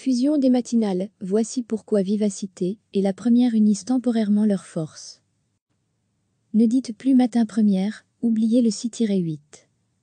Fusion des matinales, voici pourquoi Vivacité et la première unissent temporairement leurs forces. Ne dites plus matin première, oubliez le 6-8.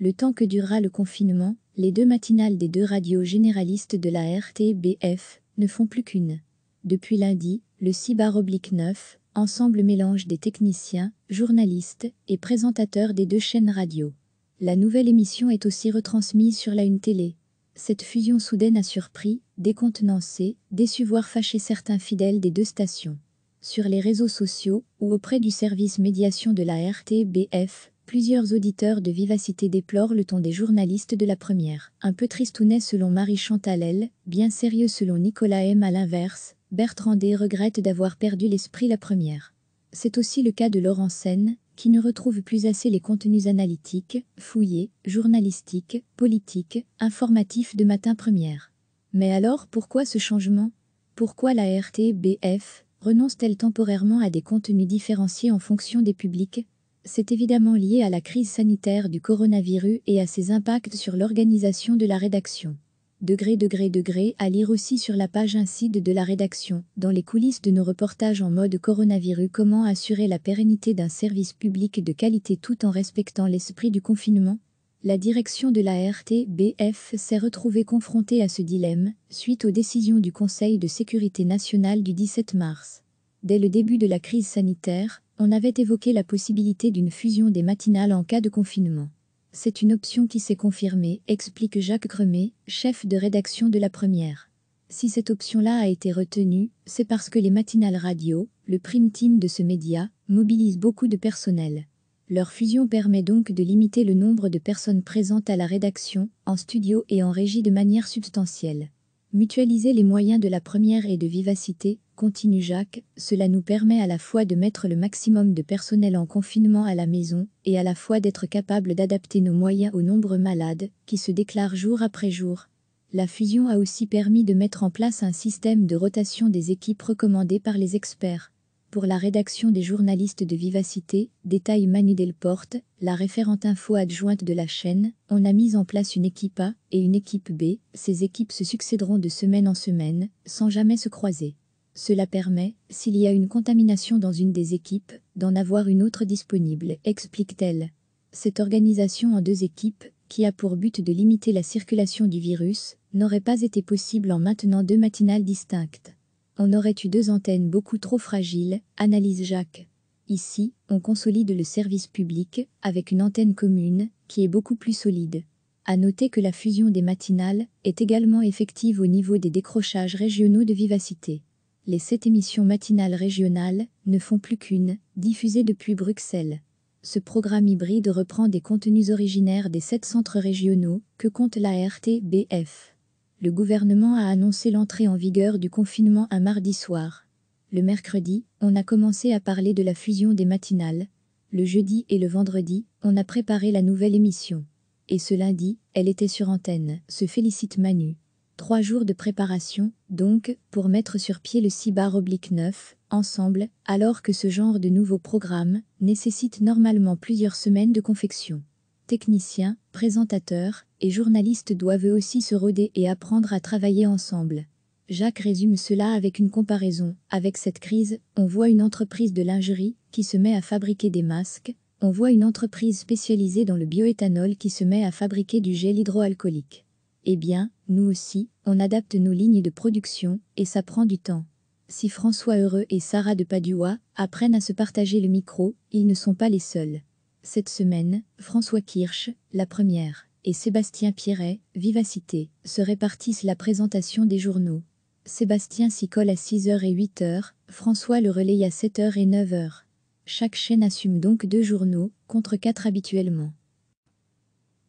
Le temps que durera le confinement, les deux matinales des deux radios généralistes de la RTBF ne font plus qu'une. Depuis lundi, le 6-9, ensemble mélange des techniciens, journalistes et présentateurs des deux chaînes radio. La nouvelle émission est aussi retransmise sur la Une Télé. Cette fusion soudaine a surpris, décontenancé, déçu voire fâché certains fidèles des deux stations. Sur les réseaux sociaux ou auprès du service médiation de la RTBF, plusieurs auditeurs de Vivacité déplorent le ton des journalistes de la première. Un peu tristounet selon Marie Chantalel, bien sérieux selon Nicolas M. à l'inverse, Bertrand D. regrette d'avoir perdu l'esprit la première. C'est aussi le cas de Laurent Seine, qui ne retrouve plus assez les contenus analytiques, fouillés, journalistiques, politiques, informatifs de matin première. Mais alors pourquoi ce changement Pourquoi la RTBF renonce-t-elle temporairement à des contenus différenciés en fonction des publics C'est évidemment lié à la crise sanitaire du coronavirus et à ses impacts sur l'organisation de la rédaction. Degré, degré, degré, à lire aussi sur la page incide de la rédaction, dans les coulisses de nos reportages en mode coronavirus, comment assurer la pérennité d'un service public de qualité tout en respectant l'esprit du confinement La direction de la RTBF s'est retrouvée confrontée à ce dilemme, suite aux décisions du Conseil de sécurité nationale du 17 mars. Dès le début de la crise sanitaire, on avait évoqué la possibilité d'une fusion des matinales en cas de confinement. C'est une option qui s'est confirmée, explique Jacques Cremet, chef de rédaction de la première. Si cette option-là a été retenue, c'est parce que les matinales radio, le prime team de ce média, mobilisent beaucoup de personnel. Leur fusion permet donc de limiter le nombre de personnes présentes à la rédaction, en studio et en régie de manière substantielle. Mutualiser les moyens de la première et de vivacité, continue Jacques, cela nous permet à la fois de mettre le maximum de personnel en confinement à la maison et à la fois d'être capable d'adapter nos moyens aux nombreux malades qui se déclarent jour après jour. La fusion a aussi permis de mettre en place un système de rotation des équipes recommandé par les experts pour la rédaction des journalistes de Vivacité, détaille Manu Delporte, la référente info adjointe de la chaîne, on a mis en place une équipe A et une équipe B, ces équipes se succéderont de semaine en semaine, sans jamais se croiser. Cela permet, s'il y a une contamination dans une des équipes, d'en avoir une autre disponible, explique-t-elle. Cette organisation en deux équipes, qui a pour but de limiter la circulation du virus, n'aurait pas été possible en maintenant deux matinales distinctes. On aurait eu deux antennes beaucoup trop fragiles, analyse Jacques. Ici, on consolide le service public avec une antenne commune qui est beaucoup plus solide. À noter que la fusion des matinales est également effective au niveau des décrochages régionaux de vivacité. Les sept émissions matinales régionales ne font plus qu'une, diffusée depuis Bruxelles. Ce programme hybride reprend des contenus originaires des sept centres régionaux que compte la RTBF le gouvernement a annoncé l'entrée en vigueur du confinement un mardi soir. Le mercredi, on a commencé à parler de la fusion des matinales. Le jeudi et le vendredi, on a préparé la nouvelle émission. Et ce lundi, elle était sur antenne, se félicite Manu. Trois jours de préparation, donc, pour mettre sur pied le 6 oblique 9, ensemble, alors que ce genre de nouveau programme nécessite normalement plusieurs semaines de confection. Technicien, présentateur et journalistes doivent eux aussi se roder et apprendre à travailler ensemble. Jacques résume cela avec une comparaison. Avec cette crise, on voit une entreprise de lingerie qui se met à fabriquer des masques, on voit une entreprise spécialisée dans le bioéthanol qui se met à fabriquer du gel hydroalcoolique. Eh bien, nous aussi, on adapte nos lignes de production, et ça prend du temps. Si François Heureux et Sarah de Padua apprennent à se partager le micro, ils ne sont pas les seuls. Cette semaine, François Kirsch, la première et Sébastien Pierret, Vivacité, se répartissent la présentation des journaux. Sébastien s'y colle à 6h et 8h, François le relaye à 7h et 9h. Chaque chaîne assume donc deux journaux, contre quatre habituellement.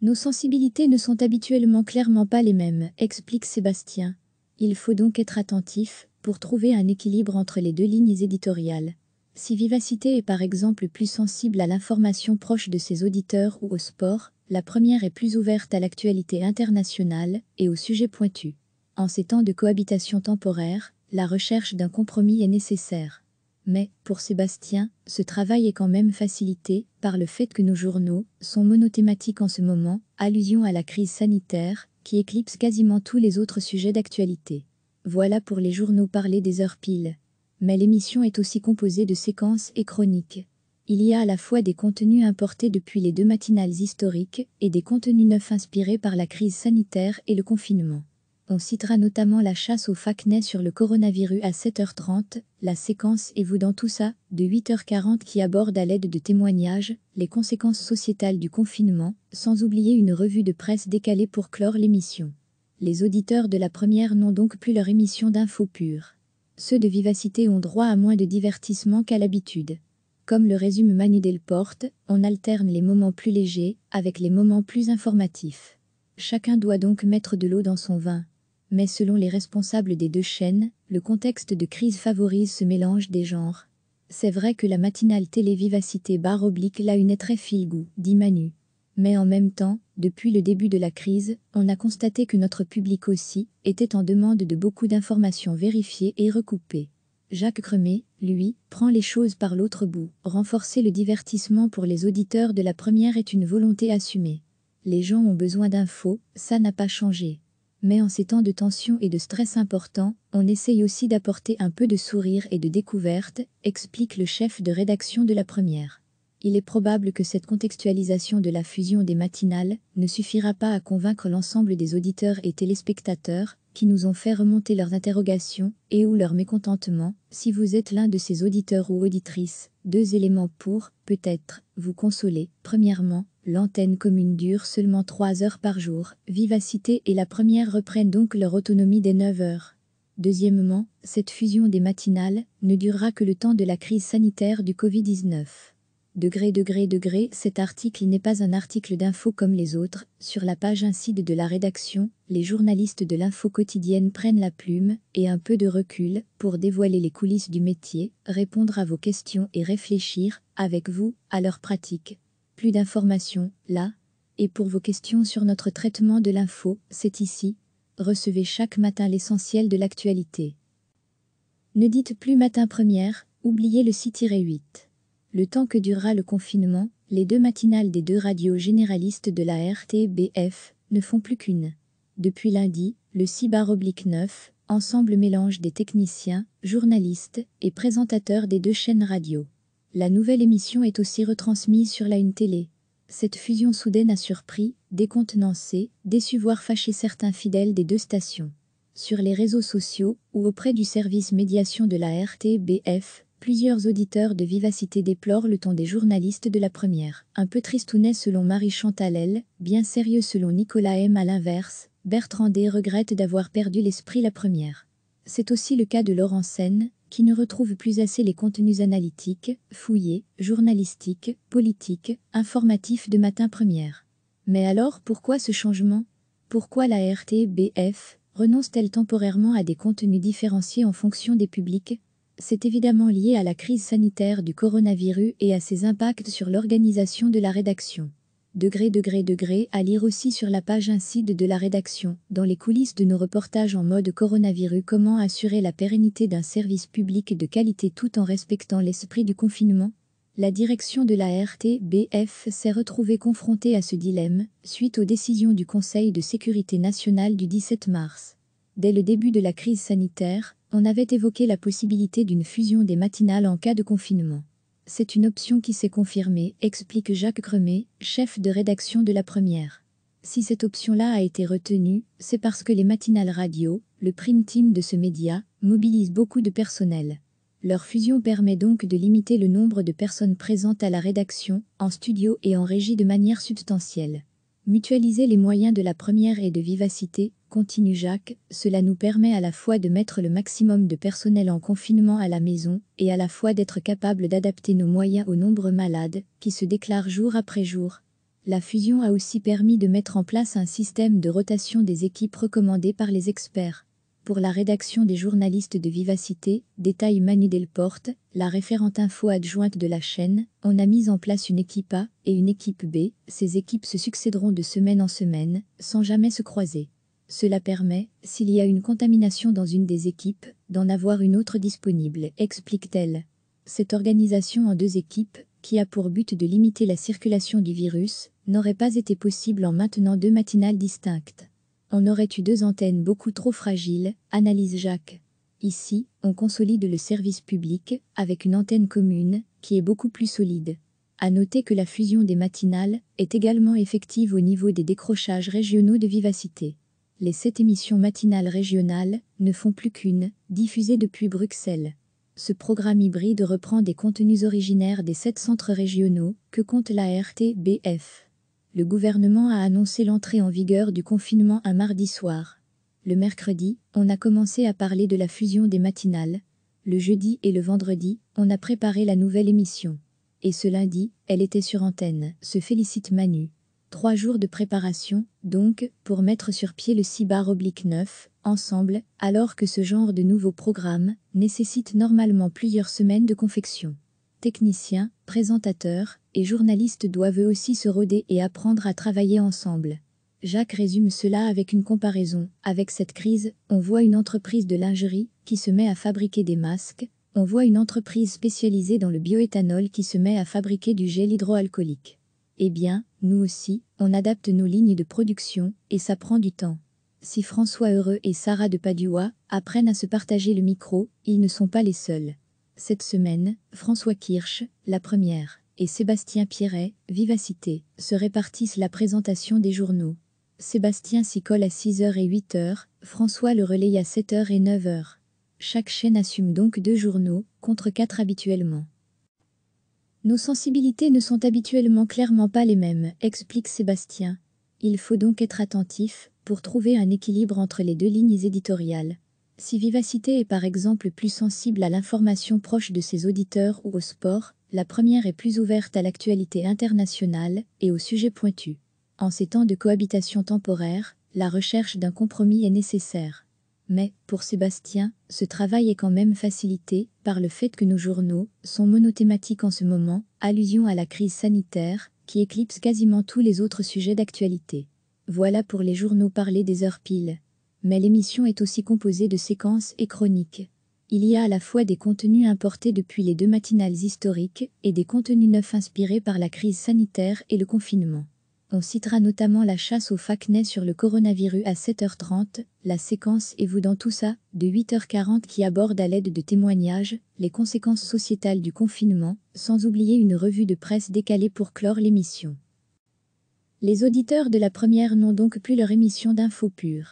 Nos sensibilités ne sont habituellement clairement pas les mêmes, explique Sébastien. Il faut donc être attentif pour trouver un équilibre entre les deux lignes éditoriales. Si Vivacité est par exemple plus sensible à l'information proche de ses auditeurs ou au sport, la première est plus ouverte à l'actualité internationale et aux sujets pointus. En ces temps de cohabitation temporaire, la recherche d'un compromis est nécessaire. Mais, pour Sébastien, ce travail est quand même facilité par le fait que nos journaux sont monothématiques en ce moment, allusion à la crise sanitaire, qui éclipse quasiment tous les autres sujets d'actualité. Voilà pour les journaux parlés des heures piles. Mais l'émission est aussi composée de séquences et chroniques il y a à la fois des contenus importés depuis les deux matinales historiques et des contenus neufs inspirés par la crise sanitaire et le confinement. On citera notamment la chasse au FACNET sur le coronavirus à 7h30, la séquence Et vous dans tout ça, de 8h40 qui aborde à l'aide de témoignages les conséquences sociétales du confinement, sans oublier une revue de presse décalée pour clore l'émission. Les auditeurs de la première n'ont donc plus leur émission d'infos pure. Ceux de Vivacité ont droit à moins de divertissement qu'à l'habitude. Comme le résume Manu Delporte, on alterne les moments plus légers avec les moments plus informatifs. Chacun doit donc mettre de l'eau dans son vin. Mais selon les responsables des deux chaînes, le contexte de crise favorise ce mélange des genres. C'est vrai que la matinale télévivacité barre oblique là une très fil goût, dit Manu. Mais en même temps, depuis le début de la crise, on a constaté que notre public aussi était en demande de beaucoup d'informations vérifiées et recoupées. Jacques Cremet, lui, prend les choses par l'autre bout. Renforcer le divertissement pour les auditeurs de la première est une volonté assumée. Les gens ont besoin d'infos, ça n'a pas changé. Mais en ces temps de tension et de stress importants, on essaye aussi d'apporter un peu de sourire et de découverte, explique le chef de rédaction de la première. Il est probable que cette contextualisation de la fusion des matinales ne suffira pas à convaincre l'ensemble des auditeurs et téléspectateurs, qui nous ont fait remonter leurs interrogations et ou leur mécontentement, si vous êtes l'un de ces auditeurs ou auditrices, deux éléments pour, peut-être, vous consoler. Premièrement, l'antenne commune dure seulement trois heures par jour, Vivacité et la première reprennent donc leur autonomie des 9 heures. Deuxièmement, cette fusion des matinales ne durera que le temps de la crise sanitaire du Covid-19. Degré, degré, degré, cet article n'est pas un article d'info comme les autres. Sur la page incide de la rédaction, les journalistes de l'info quotidienne prennent la plume et un peu de recul pour dévoiler les coulisses du métier, répondre à vos questions et réfléchir, avec vous, à leur pratique. Plus d'informations, là. Et pour vos questions sur notre traitement de l'info, c'est ici. Recevez chaque matin l'essentiel de l'actualité. Ne dites plus matin première, oubliez le site 8 le temps que durera le confinement, les deux matinales des deux radios généralistes de la RTBF ne font plus qu'une. Depuis lundi, le 6 9, ensemble mélange des techniciens, journalistes et présentateurs des deux chaînes radio. La nouvelle émission est aussi retransmise sur la Une Télé. Cette fusion soudaine a surpris, décontenancé, déçu voire fâché certains fidèles des deux stations. Sur les réseaux sociaux ou auprès du service médiation de la RTBF, Plusieurs auditeurs de Vivacité déplorent le ton des journalistes de la première. Un peu tristounet selon Marie-Chantal bien sérieux selon Nicolas M à l'inverse, Bertrand D regrette d'avoir perdu l'esprit la première. C'est aussi le cas de Laurent N., qui ne retrouve plus assez les contenus analytiques, fouillés, journalistiques, politiques, informatifs de matin première. Mais alors pourquoi ce changement Pourquoi la RTBF renonce-t-elle temporairement à des contenus différenciés en fonction des publics c'est évidemment lié à la crise sanitaire du coronavirus et à ses impacts sur l'organisation de la rédaction. Degré, degré, degré, à lire aussi sur la page incide de la rédaction, dans les coulisses de nos reportages en mode coronavirus, comment assurer la pérennité d'un service public de qualité tout en respectant l'esprit du confinement La direction de la RTBF s'est retrouvée confrontée à ce dilemme, suite aux décisions du Conseil de sécurité nationale du 17 mars. Dès le début de la crise sanitaire, on avait évoqué la possibilité d'une fusion des matinales en cas de confinement. C'est une option qui s'est confirmée, explique Jacques Cremet, chef de rédaction de la première. Si cette option-là a été retenue, c'est parce que les matinales radio, le prime team de ce média, mobilisent beaucoup de personnel. Leur fusion permet donc de limiter le nombre de personnes présentes à la rédaction, en studio et en régie de manière substantielle. Mutualiser les moyens de la première et de vivacité, Continue Jacques, cela nous permet à la fois de mettre le maximum de personnel en confinement à la maison et à la fois d'être capable d'adapter nos moyens au nombre malades qui se déclarent jour après jour. La fusion a aussi permis de mettre en place un système de rotation des équipes recommandé par les experts pour la rédaction des journalistes de Vivacité, détaille Manu Delporte, la référente info adjointe de la chaîne, on a mis en place une équipe A et une équipe B, ces équipes se succéderont de semaine en semaine, sans jamais se croiser. Cela permet, s'il y a une contamination dans une des équipes, d'en avoir une autre disponible, explique-t-elle. Cette organisation en deux équipes, qui a pour but de limiter la circulation du virus, n'aurait pas été possible en maintenant deux matinales distinctes. On aurait eu deux antennes beaucoup trop fragiles, analyse Jacques. Ici, on consolide le service public avec une antenne commune qui est beaucoup plus solide. À noter que la fusion des matinales est également effective au niveau des décrochages régionaux de vivacité les sept émissions matinales régionales ne font plus qu'une, diffusée depuis Bruxelles. Ce programme hybride reprend des contenus originaires des sept centres régionaux que compte la RTBF. Le gouvernement a annoncé l'entrée en vigueur du confinement un mardi soir. Le mercredi, on a commencé à parler de la fusion des matinales. Le jeudi et le vendredi, on a préparé la nouvelle émission. Et ce lundi, elle était sur antenne, se félicite Manu. Trois jours de préparation, donc, pour mettre sur pied le 6 oblique 9, ensemble, alors que ce genre de nouveau programme nécessite normalement plusieurs semaines de confection. Techniciens, présentateurs et journalistes doivent eux aussi se roder et apprendre à travailler ensemble. Jacques résume cela avec une comparaison. Avec cette crise, on voit une entreprise de lingerie qui se met à fabriquer des masques, on voit une entreprise spécialisée dans le bioéthanol qui se met à fabriquer du gel hydroalcoolique. Eh bien, nous aussi, on adapte nos lignes de production, et ça prend du temps. Si François Heureux et Sarah de Padua apprennent à se partager le micro, ils ne sont pas les seuls. Cette semaine, François Kirsch, la première, et Sébastien Pierret, Vivacité, se répartissent la présentation des journaux. Sébastien s'y colle à 6h et 8h, François le relaye à 7h et 9h. Chaque chaîne assume donc deux journaux, contre quatre habituellement. Nos sensibilités ne sont habituellement clairement pas les mêmes, explique Sébastien. Il faut donc être attentif pour trouver un équilibre entre les deux lignes éditoriales. Si Vivacité est par exemple plus sensible à l'information proche de ses auditeurs ou au sport, la première est plus ouverte à l'actualité internationale et aux sujets pointus. En ces temps de cohabitation temporaire, la recherche d'un compromis est nécessaire. Mais, pour Sébastien, ce travail est quand même facilité par le fait que nos journaux sont monothématiques en ce moment, allusion à la crise sanitaire, qui éclipse quasiment tous les autres sujets d'actualité. Voilà pour les journaux parlés des heures pile. Mais l'émission est aussi composée de séquences et chroniques. Il y a à la fois des contenus importés depuis les deux matinales historiques et des contenus neufs inspirés par la crise sanitaire et le confinement. On citera notamment la chasse au Faknet sur le coronavirus à 7h30, la séquence Et vous dans tout ça, de 8h40 qui aborde à l'aide de témoignages les conséquences sociétales du confinement, sans oublier une revue de presse décalée pour clore l'émission. Les auditeurs de la première n'ont donc plus leur émission d'infos pure.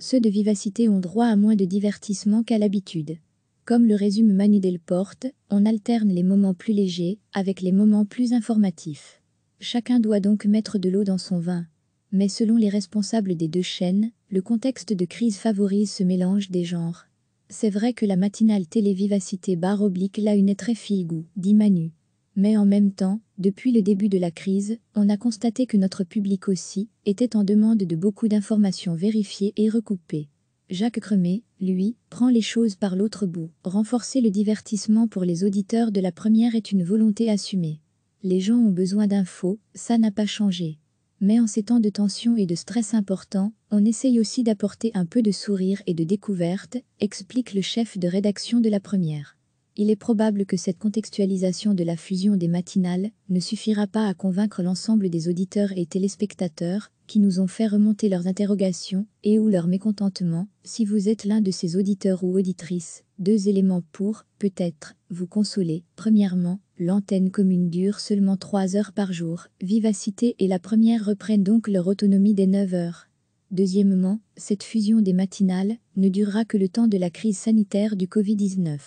Ceux de Vivacité ont droit à moins de divertissement qu'à l'habitude. Comme le résume Manu Delporte, on alterne les moments plus légers avec les moments plus informatifs. Chacun doit donc mettre de l'eau dans son vin. Mais selon les responsables des deux chaînes, le contexte de crise favorise ce mélange des genres. C'est vrai que la matinale télévivacité barre oblique là une très fille goût, dit Manu. Mais en même temps, depuis le début de la crise, on a constaté que notre public aussi était en demande de beaucoup d'informations vérifiées et recoupées. Jacques Cremet, lui, prend les choses par l'autre bout. Renforcer le divertissement pour les auditeurs de la première est une volonté assumée. Les gens ont besoin d'infos, ça n'a pas changé. Mais en ces temps de tension et de stress importants, on essaye aussi d'apporter un peu de sourire et de découverte, explique le chef de rédaction de la première il est probable que cette contextualisation de la fusion des matinales ne suffira pas à convaincre l'ensemble des auditeurs et téléspectateurs qui nous ont fait remonter leurs interrogations et ou leur mécontentement. Si vous êtes l'un de ces auditeurs ou auditrices, deux éléments pour, peut-être, vous consoler. Premièrement, l'antenne commune dure seulement trois heures par jour. Vivacité et la première reprennent donc leur autonomie des 9 heures. Deuxièmement, cette fusion des matinales ne durera que le temps de la crise sanitaire du Covid-19.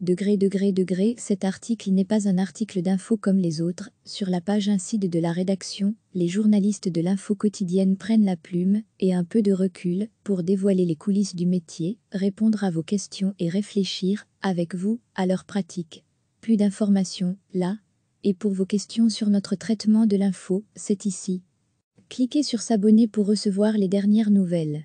Degré, degré, degré, cet article n'est pas un article d'info comme les autres. Sur la page incide de la rédaction, les journalistes de l'info quotidienne prennent la plume et un peu de recul pour dévoiler les coulisses du métier, répondre à vos questions et réfléchir, avec vous, à leur pratique. Plus d'informations, là. Et pour vos questions sur notre traitement de l'info, c'est ici. Cliquez sur s'abonner pour recevoir les dernières nouvelles.